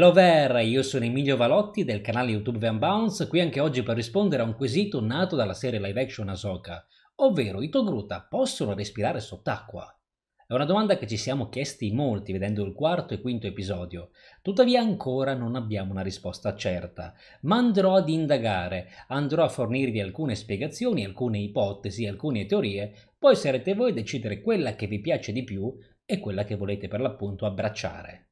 Hello there, io sono Emilio Valotti del canale YouTube Van Bounce, qui anche oggi per rispondere a un quesito nato dalla serie live action Ahsoka, ovvero i Togruta possono respirare sott'acqua? È una domanda che ci siamo chiesti molti vedendo il quarto e quinto episodio, tuttavia ancora non abbiamo una risposta certa, ma andrò ad indagare, andrò a fornirvi alcune spiegazioni, alcune ipotesi, alcune teorie, poi sarete voi a decidere quella che vi piace di più e quella che volete per l'appunto abbracciare.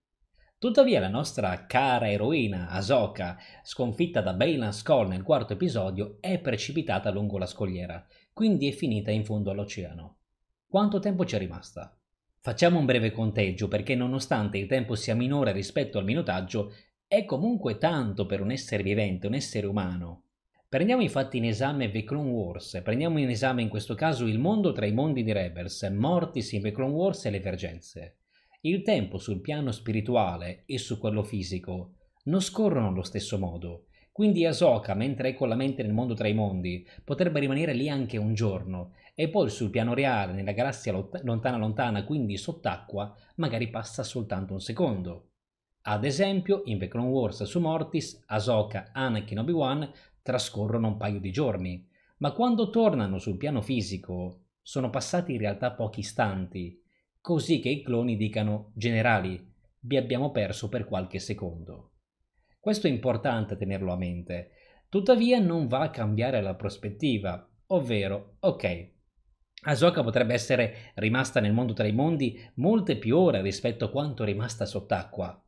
Tuttavia la nostra cara eroina Asoka, sconfitta da Baylan Skoll nel quarto episodio, è precipitata lungo la scogliera, quindi è finita in fondo all'oceano. Quanto tempo ci è rimasta? Facciamo un breve conteggio perché nonostante il tempo sia minore rispetto al minutaggio, è comunque tanto per un essere vivente, un essere umano. Prendiamo infatti in esame The Clone Wars, prendiamo in esame in questo caso il mondo tra i mondi di Rebels, Mortis in The Clone Wars e le Vergenze il tempo sul piano spirituale e su quello fisico non scorrono allo stesso modo. Quindi Asoka, mentre è con ecco la mente nel mondo tra i mondi, potrebbe rimanere lì anche un giorno e poi sul piano reale, nella galassia lot- lontana lontana, quindi sott'acqua, magari passa soltanto un secondo. Ad esempio, in The Clone Wars su Mortis, Asoka, Anakin e Obi-Wan trascorrono un paio di giorni, ma quando tornano sul piano fisico sono passati in realtà pochi istanti così che i cloni dicano generali, vi abbiamo perso per qualche secondo. Questo è importante tenerlo a mente, tuttavia non va a cambiare la prospettiva, ovvero, ok, Ahsoka potrebbe essere rimasta nel mondo tra i mondi molte più ore rispetto a quanto rimasta sott'acqua,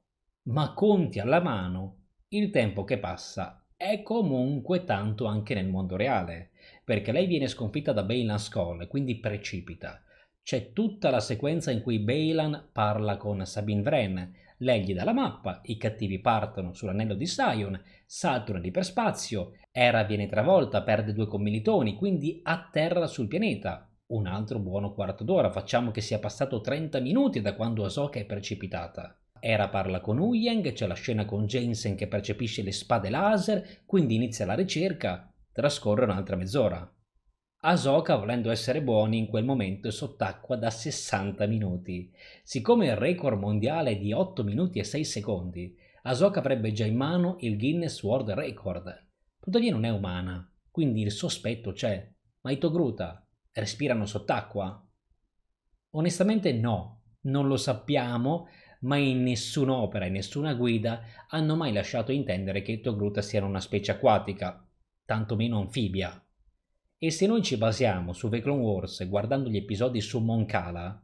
ma conti alla mano il tempo che passa è comunque tanto anche nel mondo reale, perché lei viene sconfitta da Baylan Skoll, quindi precipita. C'è tutta la sequenza in cui Balan parla con Sabine Wren, lei gli dà la mappa, i cattivi partono sull'anello di Sion, saltano l'iperspazio, Era viene travolta, perde due commilitoni, quindi atterra sul pianeta. Un altro buono quarto d'ora, facciamo che sia passato 30 minuti da quando Ahsoka è precipitata. Era parla con Uyeng, c'è la scena con Jensen che percepisce le spade laser, quindi inizia la ricerca, trascorre un'altra mezz'ora. Asoka, volendo essere buoni, in quel momento è sott'acqua da 60 minuti. Siccome il record mondiale è di 8 minuti e 6 secondi, Asoka avrebbe già in mano il Guinness World Record. Tuttavia non è umana, quindi il sospetto c'è. Ma i Togruta respirano sott'acqua? Onestamente no, non lo sappiamo, ma in nessun'opera e nessuna guida hanno mai lasciato intendere che i Togruta siano una specie acquatica, tantomeno anfibia. E se noi ci basiamo su The Clone Wars guardando gli episodi su Moncala,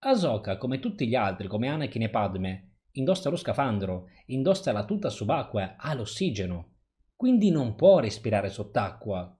Ahsoka, come tutti gli altri, come Anakin e Padme, indossa lo scafandro, indossa la tuta subacquea, ha l'ossigeno, quindi non può respirare sott'acqua.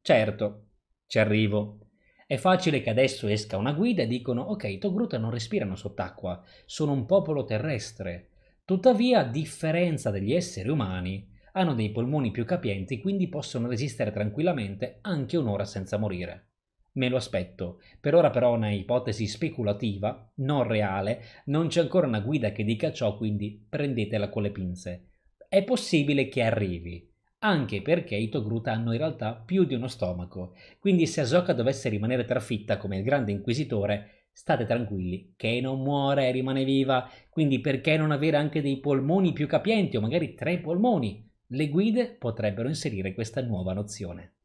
Certo, ci arrivo. È facile che adesso esca una guida e dicono ok, i Togruta non respirano sott'acqua, sono un popolo terrestre. Tuttavia, a differenza degli esseri umani, hanno dei polmoni più capienti quindi possono resistere tranquillamente anche un'ora senza morire. Me lo aspetto. Per ora però è una ipotesi speculativa, non reale, non c'è ancora una guida che dica ciò, quindi prendetela con le pinze. È possibile che arrivi, anche perché i Togruta hanno in realtà più di uno stomaco, quindi se Asoka dovesse rimanere trafitta come il grande inquisitore, state tranquilli, che non muore, rimane viva, quindi perché non avere anche dei polmoni più capienti o magari tre polmoni? Le guide potrebbero inserire questa nuova nozione.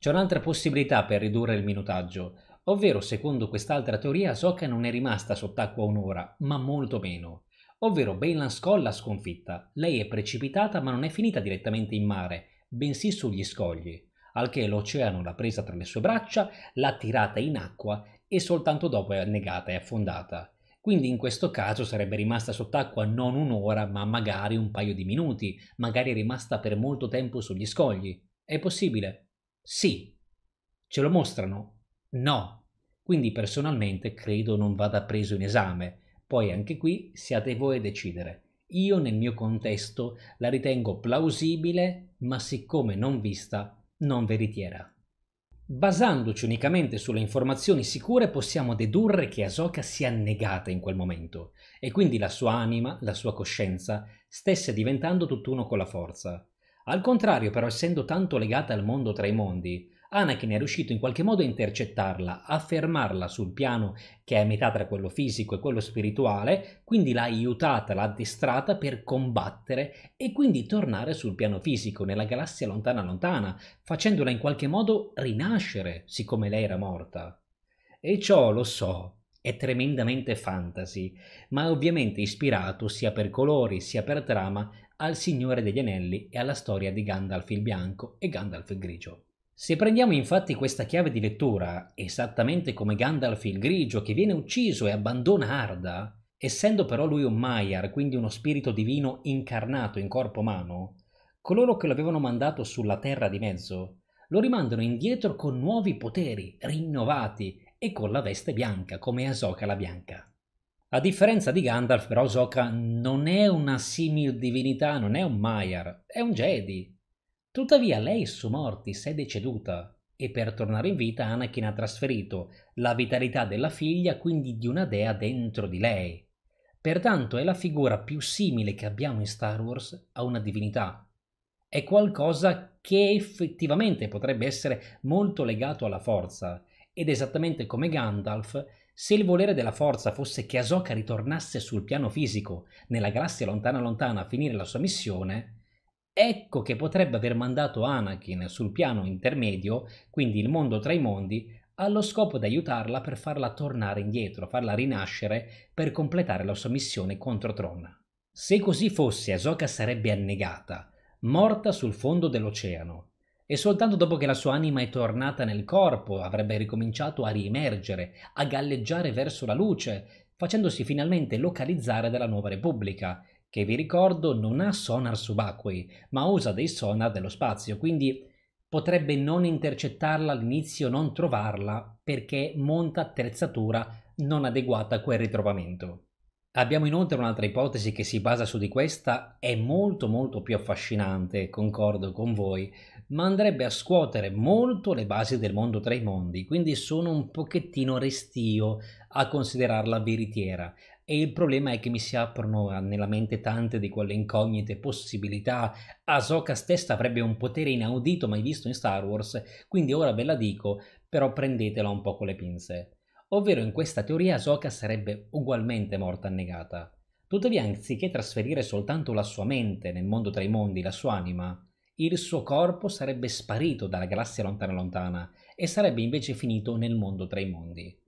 C'è un'altra possibilità per ridurre il minutaggio, ovvero secondo quest'altra teoria Soka non è rimasta sott'acqua un'ora, ma molto meno. Ovvero Bailan Skoll l'ha sconfitta, lei è precipitata ma non è finita direttamente in mare, bensì sugli scogli, al che l'oceano l'ha presa tra le sue braccia, l'ha tirata in acqua e soltanto dopo è annegata e affondata. Quindi in questo caso sarebbe rimasta sott'acqua non un'ora, ma magari un paio di minuti, magari è rimasta per molto tempo sugli scogli. È possibile? Sì. Ce lo mostrano? No. Quindi personalmente credo non vada preso in esame. Poi anche qui siate voi a decidere. Io nel mio contesto la ritengo plausibile, ma siccome non vista, non veritiera. Basandoci unicamente sulle informazioni sicure possiamo dedurre che Asoka sia annegata in quel momento e quindi la sua anima, la sua coscienza, stesse diventando tutt'uno con la forza. Al contrario però essendo tanto legata al mondo tra i mondi, Anakin è riuscito in qualche modo a intercettarla, a fermarla sul piano che è a metà tra quello fisico e quello spirituale, quindi l'ha aiutata, l'ha addestrata per combattere e quindi tornare sul piano fisico, nella galassia lontana lontana, facendola in qualche modo rinascere, siccome lei era morta. E ciò, lo so, è tremendamente fantasy, ma ovviamente ispirato sia per colori sia per trama al Signore degli Anelli e alla storia di Gandalf il Bianco e Gandalf il Grigio. Se prendiamo infatti questa chiave di lettura, esattamente come Gandalf il Grigio che viene ucciso e abbandona Arda, essendo però lui un Maiar, quindi uno spirito divino incarnato in corpo umano, coloro che lo avevano mandato sulla terra di mezzo lo rimandano indietro con nuovi poteri, rinnovati e con la veste bianca, come Asoka la bianca. A differenza di Gandalf, però, Asoka non è una simil divinità, non è un Maiar, è un Jedi, Tuttavia lei su Mortis è deceduta e per tornare in vita Anakin ha trasferito la vitalità della figlia, quindi di una dea, dentro di lei. Pertanto è la figura più simile che abbiamo in Star Wars a una divinità. È qualcosa che effettivamente potrebbe essere molto legato alla forza, ed esattamente come Gandalf, se il volere della forza fosse che Ahsoka ritornasse sul piano fisico nella galassia lontana lontana a finire la sua missione, Ecco che potrebbe aver mandato Anakin sul piano intermedio, quindi il mondo tra i mondi, allo scopo di aiutarla per farla tornare indietro, farla rinascere per completare la sua missione contro Tron. Se così fosse, Ahsoka sarebbe annegata, morta sul fondo dell'oceano, e soltanto dopo che la sua anima è tornata nel corpo avrebbe ricominciato a riemergere, a galleggiare verso la luce, facendosi finalmente localizzare dalla nuova Repubblica, che vi ricordo non ha sonar subacquei, ma usa dei sonar dello spazio, quindi potrebbe non intercettarla all'inizio, non trovarla, perché monta attrezzatura non adeguata a quel ritrovamento. Abbiamo inoltre un'altra ipotesi che si basa su di questa, è molto molto più affascinante, concordo con voi, ma andrebbe a scuotere molto le basi del mondo tra i mondi, quindi sono un pochettino restio a considerarla veritiera, e il problema è che mi si aprono nella mente tante di quelle incognite possibilità. Ahsoka stessa avrebbe un potere inaudito mai visto in Star Wars, quindi ora ve la dico, però prendetela un po' con le pinze. Ovvero in questa teoria Ahsoka sarebbe ugualmente morta annegata. Tuttavia, anziché trasferire soltanto la sua mente nel mondo tra i mondi, la sua anima, il suo corpo sarebbe sparito dalla galassia lontana lontana e sarebbe invece finito nel mondo tra i mondi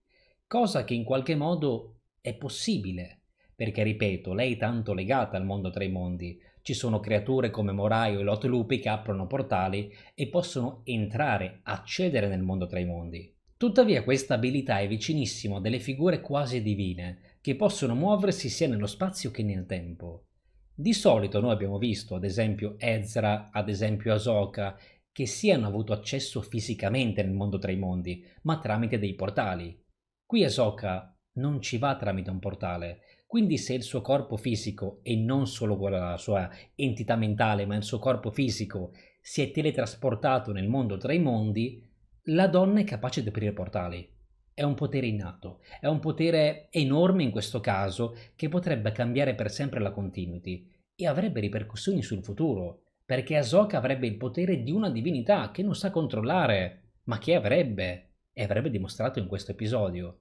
cosa che in qualche modo è possibile, perché ripeto, lei è tanto legata al mondo tra i mondi. Ci sono creature come Morai o i Lot Lupi che aprono portali e possono entrare, accedere nel mondo tra i mondi. Tuttavia questa abilità è vicinissima a delle figure quasi divine, che possono muoversi sia nello spazio che nel tempo. Di solito noi abbiamo visto, ad esempio Ezra, ad esempio Asoka, che sì hanno avuto accesso fisicamente nel mondo tra i mondi, ma tramite dei portali. Qui Asoka non ci va tramite un portale. Quindi se il suo corpo fisico, e non solo la sua entità mentale, ma il suo corpo fisico, si è teletrasportato nel mondo tra i mondi, la donna è capace di aprire portali. È un potere innato, è un potere enorme in questo caso che potrebbe cambiare per sempre la continuity e avrebbe ripercussioni sul futuro, perché Ahsoka avrebbe il potere di una divinità che non sa controllare, ma che avrebbe e avrebbe dimostrato in questo episodio.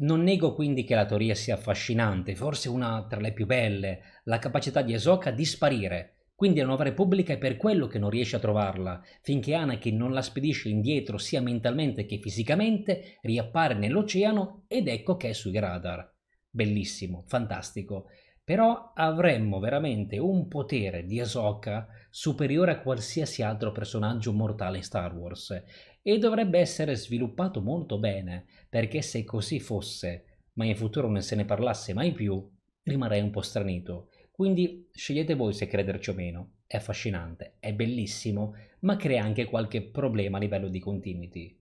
Non nego quindi che la teoria sia affascinante, forse una tra le più belle, la capacità di Esoca di sparire. Quindi la nuova Repubblica è per quello che non riesce a trovarla, finché Anakin non la spedisce indietro sia mentalmente che fisicamente, riappare nell'oceano ed ecco che è sui radar. Bellissimo, fantastico però avremmo veramente un potere di Ahsoka superiore a qualsiasi altro personaggio mortale in Star Wars e dovrebbe essere sviluppato molto bene, perché se così fosse, ma in futuro non se ne parlasse mai più, rimarrei un po' stranito. Quindi scegliete voi se crederci o meno. È affascinante, è bellissimo, ma crea anche qualche problema a livello di continuity.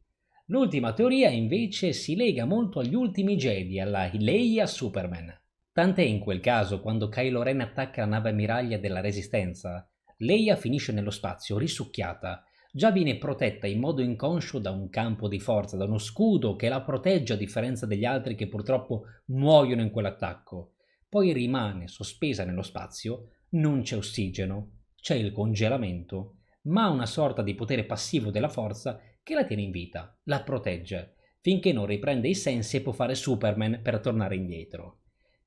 L'ultima teoria invece si lega molto agli ultimi Jedi, alla Leia Superman. Tant'è in quel caso quando Kylo Ren attacca la nave ammiraglia della Resistenza, Leia finisce nello spazio, risucchiata. Già viene protetta in modo inconscio da un campo di forza, da uno scudo che la protegge a differenza degli altri che purtroppo muoiono in quell'attacco. Poi rimane sospesa nello spazio, non c'è ossigeno, c'è il congelamento, ma ha una sorta di potere passivo della forza che la tiene in vita, la protegge, finché non riprende i sensi e può fare Superman per tornare indietro.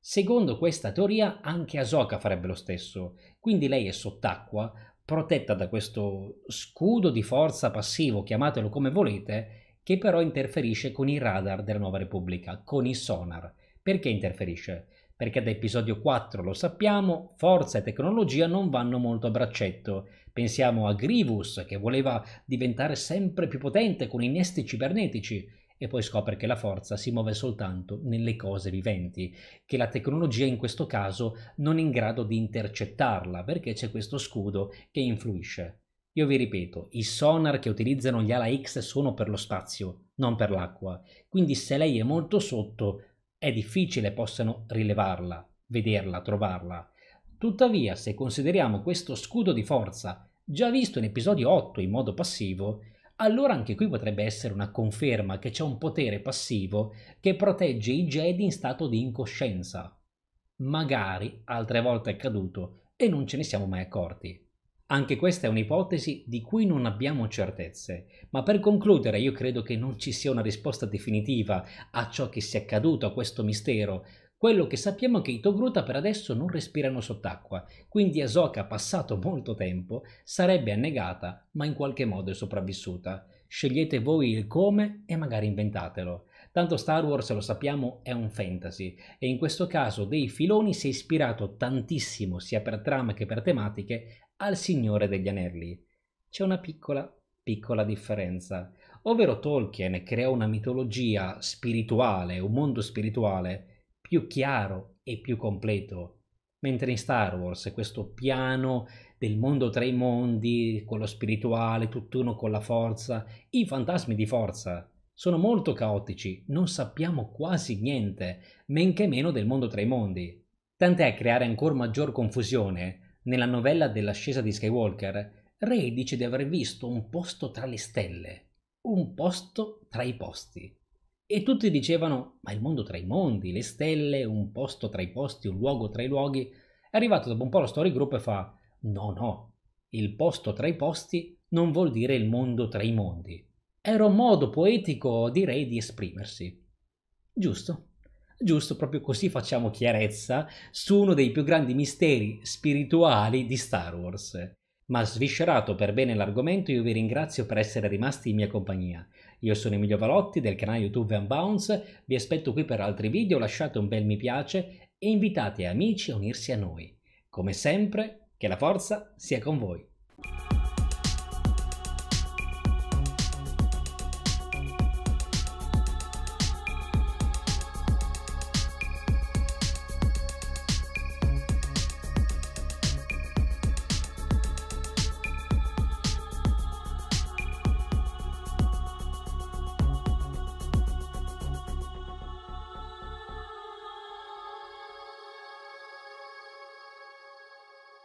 Secondo questa teoria anche Asoka farebbe lo stesso, quindi lei è sott'acqua, protetta da questo scudo di forza passivo, chiamatelo come volete, che però interferisce con i radar della Nuova Repubblica, con i sonar. Perché interferisce? Perché da episodio 4 lo sappiamo, forza e tecnologia non vanno molto a braccetto. Pensiamo a Grievous che voleva diventare sempre più potente con innesti cibernetici e poi scopre che la forza si muove soltanto nelle cose viventi, che la tecnologia in questo caso non è in grado di intercettarla perché c'è questo scudo che influisce. Io vi ripeto, i sonar che utilizzano gli ala X sono per lo spazio, non per l'acqua, quindi se lei è molto sotto è difficile possano rilevarla, vederla, trovarla. Tuttavia, se consideriamo questo scudo di forza già visto in episodio 8 in modo passivo, allora anche qui potrebbe essere una conferma che c'è un potere passivo che protegge i Jedi in stato di incoscienza. Magari altre volte è accaduto e non ce ne siamo mai accorti. Anche questa è un'ipotesi di cui non abbiamo certezze, ma per concludere io credo che non ci sia una risposta definitiva a ciò che sia accaduto a questo mistero, quello che sappiamo è che i Togruta per adesso non respirano sott'acqua, quindi Ahsoka, passato molto tempo, sarebbe annegata, ma in qualche modo è sopravvissuta. Scegliete voi il come e magari inventatelo. Tanto Star Wars, lo sappiamo, è un fantasy e in questo caso dei filoni si è ispirato tantissimo, sia per trama che per tematiche, al Signore degli Anelli. C'è una piccola, piccola differenza, ovvero Tolkien crea una mitologia spirituale, un mondo spirituale, più chiaro e più completo. Mentre in Star Wars questo piano del mondo tra i mondi, quello spirituale, tutt'uno con la forza, i fantasmi di forza sono molto caotici, non sappiamo quasi niente, men che meno del mondo tra i mondi. Tant'è a creare ancora maggior confusione, nella novella dell'ascesa di Skywalker, Rey dice di aver visto un posto tra le stelle, un posto tra i posti. E tutti dicevano, ma il mondo tra i mondi, le stelle, un posto tra i posti, un luogo tra i luoghi. È arrivato dopo un po' lo story group e fa, no, no, il posto tra i posti non vuol dire il mondo tra i mondi. Era un modo poetico, direi, di esprimersi. Giusto. Giusto, proprio così facciamo chiarezza su uno dei più grandi misteri spirituali di Star Wars. Ma sviscerato per bene l'argomento, io vi ringrazio per essere rimasti in mia compagnia. Io sono Emilio Valotti del canale YouTube Unbounce, vi aspetto qui per altri video, lasciate un bel mi piace e invitate amici a unirsi a noi. Come sempre, che la forza sia con voi!